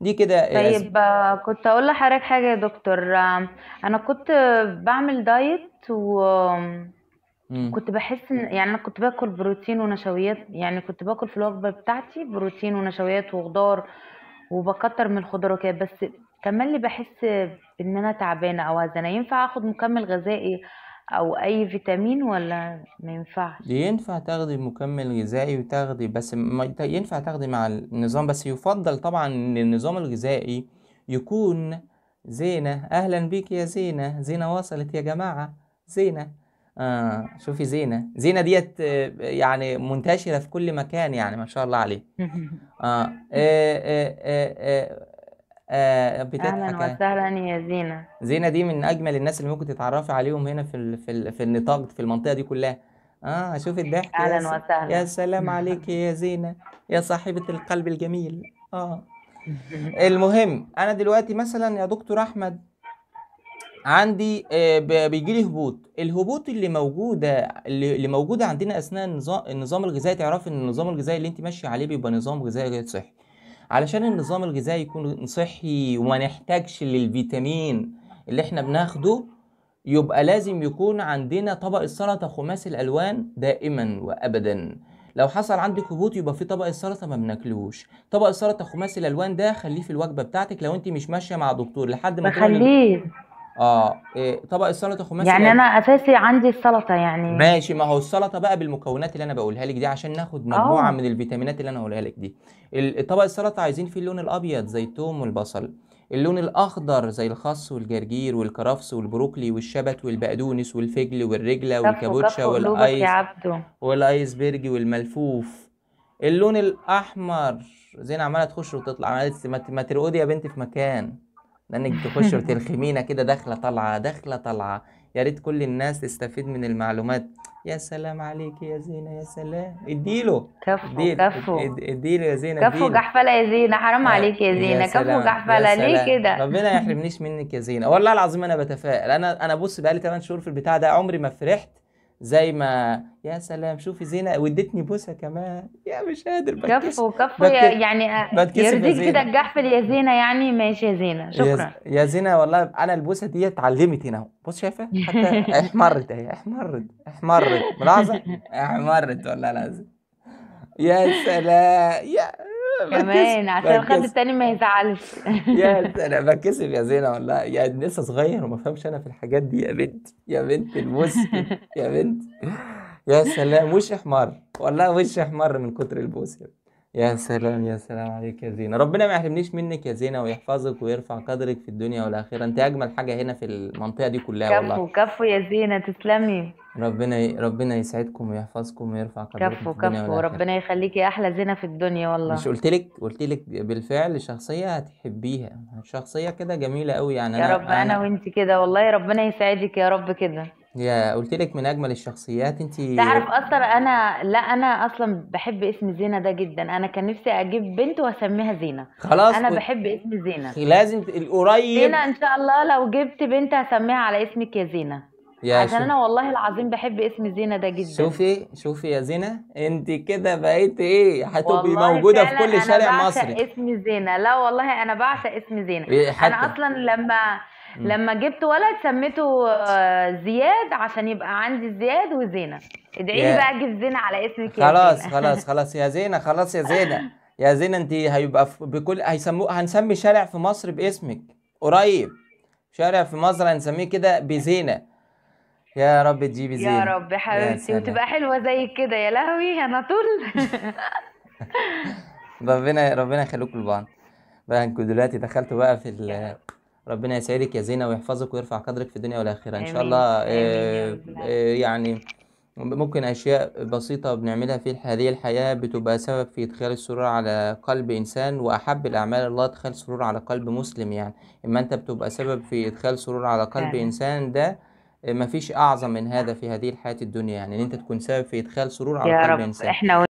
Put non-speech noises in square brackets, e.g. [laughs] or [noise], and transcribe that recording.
دي كده آه، طيب آه، كنت اقول لحضرتك حاجه يا دكتور آه، انا كنت بعمل دايت و كنت بحس ان يعني انا كنت باكل بروتين ونشويات يعني كنت باكل في الوجبه بتاعتي بروتين ونشويات وخضار وبكتر من الخضار وكده بس كمان اللي بحس ان انا تعبانه او هزانه ينفع اخد مكمل غذائي او اي فيتامين ولا ما ينفعش ينفع تاخدي مكمل غذائي وتاخدي بس ما ينفع تاخدي مع النظام بس يفضل طبعا ان النظام الغذائي يكون زينة اهلا بيك يا زينة زينة وصلت يا جماعة زينة آه شوفي زينة زينة ديت آه، يعني منتشرة في كل مكان يعني ما شاء الله عليه [laughs] آه آه آه آه آه آه، بتضحك اهلا وسهلا يا زينه زينه دي من اجمل الناس اللي ممكن تتعرفي عليهم هنا في في, في النطاق في المنطقه دي كلها اه اشوف الضحك اهلا وسهلا يا سلام [laughs] عليك يا زينه يا صاحبه القلب الجميل اه [laughs] المهم انا دلوقتي مثلا يا دكتور احمد عندي آه، بيجي لي هبوط الهبوط اللي موجوده اللي موجوده عندنا اثناء النظام الغذائي تعرفي ان النظام الغذائي اللي انت ماشيه عليه بيبقى نظام غذائي غير صحي علشان النظام الغذائي يكون صحي وما نحتاجش للفيتامين اللي احنا بناخده يبقى لازم يكون عندنا طبق السلطه خماسي الالوان دائما وابدا لو حصل عندك هبوط يبقى في طبق السلطه ما بناكلوش طبق السلطه خماسي الالوان ده خليه في الوجبه بتاعتك لو انت مش ماشيه مع دكتور لحد ما بخليه اه إيه طبق السلطه خماسي يعني انا اساسي عندي السلطه يعني ماشي ما هو السلطه بقى بالمكونات اللي انا بقولها لك دي عشان ناخد آه. مجموعه أوه. من الفيتامينات اللي انا هقولها لك دي طبق السلطه عايزين فيه اللون الابيض زي الثوم والبصل اللون الاخضر زي الخس والجرجير والكرفس والبروكلي والشبت والبقدونس والفجل والرجله والكابوتشا والايس والايسبرج والملفوف اللون الاحمر زين عماله تخش وتطلع ما ترقدي يا بنت في مكان لانك تخش وترخمينا كده داخله طالعه داخله طالعه يا ريت كل الناس تستفيد من المعلومات يا سلام عليك يا زينه يا سلام اديله كفو كفو اديله يا زينه كفو جحفله يا زينه حرام آه، عليك يا زينه كفو جحفله ليه كده ربنا يحرمنيش منك يا زينه والله العظيم انا بتفائل انا انا بص بقالي 8 شهور في البتاع ده عمري ما فرحت زي ما يا سلام شوفي زينه ودتني بوسه كمان يا مش قادر كفو كفو يعني آه، يرضيك كده الجحفل يا زينه يعني ماشي يا زينه شكرا يا زينه والله انا البوسه دي اتعلمت هنا بص شايفه حتى [laughs] احمرت اهي احمرت احمرت ملاحظه [laughs] احمرت والله العظيم يا سلام يا كمان عشان الخد التاني ما يزعلش يا انا بتكسف يا زينه والله يا لسه صغير وما فهمش انا في الحاجات دي يا بنت يا بنت المسلم يا بنت يا سلام وش احمر والله وش احمر من كتر البوس يا سلام يا سلام عليك يا زينه ربنا ما يحرمنيش منك يا زينه ويحفظك ويرفع قدرك في الدنيا والاخره انت اجمل حاجه هنا في المنطقه دي كلها والله كفو كفو يا زينه تسلمي ربنا ربنا يسعدكم ويحفظكم ويرفع كفو قدركم في الدنيا كفو والآخرة ربنا يخليكي احلى زينة في الدنيا والله مش قلت لك قلت لك بالفعل شخصية هتحبيها شخصية كده جميلة قوي يعني يا رب انا وانت كده والله ربنا يسعدك يا رب كده يا قلت لك من اجمل الشخصيات انت تعرف اصلا انا لا انا اصلا بحب اسم زينه ده جدا انا كان نفسي اجيب بنت واسميها زينه خلاص انا و... بحب اسم زينه لازم القريب زينه ان شاء الله لو جبت بنت هسميها على اسمك يا زينه يا عشان شو... انا والله العظيم بحب اسم زينه ده جدا شوفي شوفي يا زينه انت كده بقيت ايه هتبقي موجوده في كل شارع مصري انا بعشق اسم زينه لا والله انا بعشق اسم زينه إيه، انا اصلا لما لما جبت ولد سميته آه، زياد عشان يبقى عندي زياد وزينه ادعي لي بقى اجيب زينه على اسمك يا خلاص زينة. خلاص [laughs] خلاص يا زينه خلاص يا زينه يا زينه انت هيبقى بكل هيسموه هنسمي شارع في مصر باسمك قريب شارع في مصر هنسميه كده بزينه يا رب تجيبي زين يا رب حبيبتي وتبقى حلوه زي كده يا لهوي انا طول [laughs] ربنا ربنا يخليكم لبعض بقى انكم دلوقتي دخلتوا بقى في ال... ربنا يسعدك يا زينه ويحفظك ويرفع قدرك في الدنيا والاخره ان شاء الله آه آه يعني ممكن اشياء بسيطه بنعملها في هذه الحياه بتبقى سبب في ادخال السرور على قلب انسان واحب الاعمال الله ادخال سرور على قلب مسلم يعني اما انت بتبقى سبب في ادخال سرور على قلب انسان ده فيش أعظم من هذا في هذه الحياة الدنيا يعني إن أنت تكون سبب في إدخال سرور على يا قلب رب الإنسان احنا